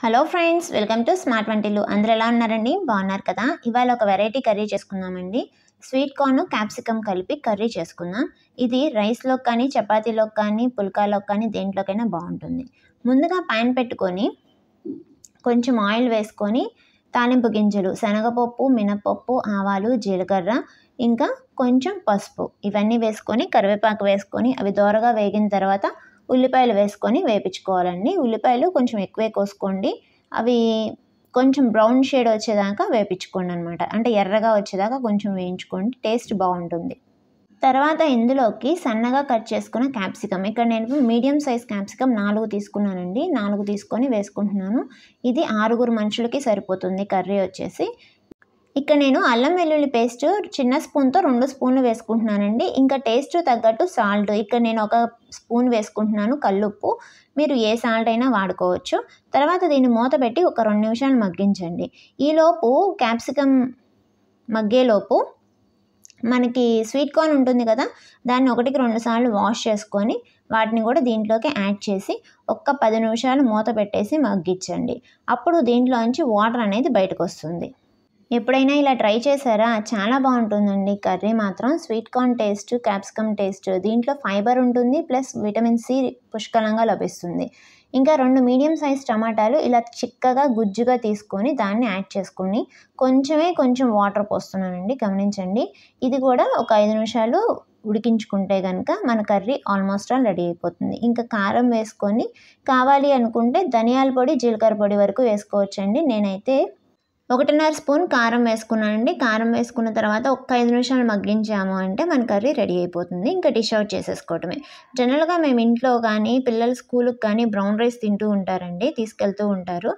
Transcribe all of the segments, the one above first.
hello friends welcome to smart వంటిల్లు అందరు ఎలా ఉన్నారండి బాగున్నారు కదా ఇవాళ ఒక వెరైటీ కర్రీ చేసుకుందామండి స్వీట్ కార్న్ క్యాప్సికమ్ కలిపి కర్రీ చేసుకుందాం ఇది రైస్లో కానీ చపాతీలో కానీ పుల్కాలో కానీ దేంట్లోకైనా బాగుంటుంది ముందుగా ప్యాన్ పెట్టుకొని కొంచెం ఆయిల్ వేసుకొని తాలింపు గింజలు శనగపప్పు మినపప్పు ఆవాలు జీలకర్ర ఇంకా కొంచెం పసుపు ఇవన్నీ వేసుకొని కరివేపాకు వేసుకొని అవి దోరగా వేగిన తర్వాత ఉల్లిపాయలు వేసుకొని వేపించుకోవాలండి ఉల్లిపాయలు కొంచెం ఎక్కువే కోసుకోండి అవి కొంచెం బ్రౌన్ షేడ్ వచ్చేదాకా వేపించుకోండి అనమాట అంటే ఎర్రగా వచ్చేదాకా కొంచెం వేయించుకోండి టేస్ట్ బాగుంటుంది తర్వాత ఇందులోకి సన్నగా కట్ చేసుకున్న క్యాప్సికమ్ ఇక్కడ నేను మీడియం సైజ్ క్యాప్సికమ్ నాలుగు తీసుకున్నానండి నాలుగు తీసుకొని వేసుకుంటున్నాను ఇది ఆరుగురు మనుషులకి సరిపోతుంది కర్రీ వచ్చేసి ఇక్కడ నేను అల్లం వెల్లుల్లి పేస్ట్ చిన్న స్పూన్తో రెండు స్పూన్లు వేసుకుంటున్నానండి ఇంకా టేస్ట్ తగ్గట్టు సాల్ట్ ఇక్కడ నేను ఒక స్పూన్ వేసుకుంటున్నాను కల్లుప్పు మీరు ఏ సాల్ట్ అయినా వాడుకోవచ్చు తర్వాత దీన్ని మూత పెట్టి ఒక రెండు నిమిషాలు మగ్గించండి ఈలోపు క్యాప్సికమ్ మగ్గేలోపు మనకి స్వీట్ కార్న్ ఉంటుంది కదా దాన్ని ఒకటికి రెండు సార్లు వాష్ చేసుకొని వాటిని కూడా దీంట్లోకి యాడ్ చేసి ఒక్క పది నిమిషాలు మూత పెట్టేసి మగ్గించండి అప్పుడు దీంట్లోంచి వాటర్ అనేది బయటకు వస్తుంది ఎప్పుడైనా ఇలా ట్రై చేశారా చాలా బాగుంటుందండి కర్రీ మాత్రం sweet corn taste capsicum taste దీంట్లో ఫైబర్ ఉంటుంది ప్లస్ విటమిన్ సి పుష్కలంగా లభిస్తుంది ఇంకా రెండు మీడియం సైజ్ టమాటాలు ఇలా చిక్కగా గుజ్జుగా తీసుకొని దాన్ని యాడ్ చేసుకుని కొంచెమే కొంచెం వాటర్ పోస్తున్నానండి గమనించండి ఇది కూడా ఒక ఐదు నిమిషాలు ఉడికించుకుంటే కనుక మన కర్రీ ఆల్మోస్ట్ ఆల్ రెడీ అయిపోతుంది ఇంకా కారం వేసుకొని కావాలి అనుకుంటే ధనియాల పొడి జీలకర్ర పొడి వరకు వేసుకోవచ్చండి నేనైతే ఒకటిన్నర స్పూన్ కారం వేసుకున్నానండి కారం వేసుకున్న తర్వాత ఒక్క ఐదు నిమిషాలు మగ్గించాము అంటే మన కర్రీ రెడీ అయిపోతుంది ఇంకా డిష్ అవుట్ చేసేసుకోవటమే జనరల్గా మేము ఇంట్లో కానీ పిల్లల స్కూల్కి కానీ బ్రౌన్ రైస్ తింటూ ఉంటారండి తీసుకెళ్తూ ఉంటారు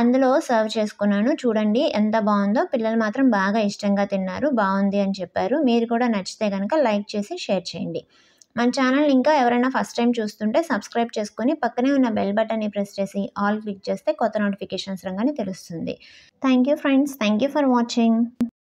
అందులో సర్వ్ చేసుకున్నాను చూడండి ఎంత బాగుందో పిల్లలు మాత్రం బాగా ఇష్టంగా తిన్నారు బాగుంది అని చెప్పారు మీరు కూడా నచ్చితే కనుక లైక్ చేసి షేర్ చేయండి మన ఛానల్ ఇంకా ఎవరైనా ఫస్ట్ టైం చూస్తుంటే సబ్స్క్రైబ్ చేసుకుని పక్కనే ఉన్న బెల్ బటన్ని ప్రెస్ చేసి ఆల్ క్లిక్ చేస్తే కొత్త నోటిఫికేషన్స్ రంగానే తెలుస్తుంది thank friends thank for watching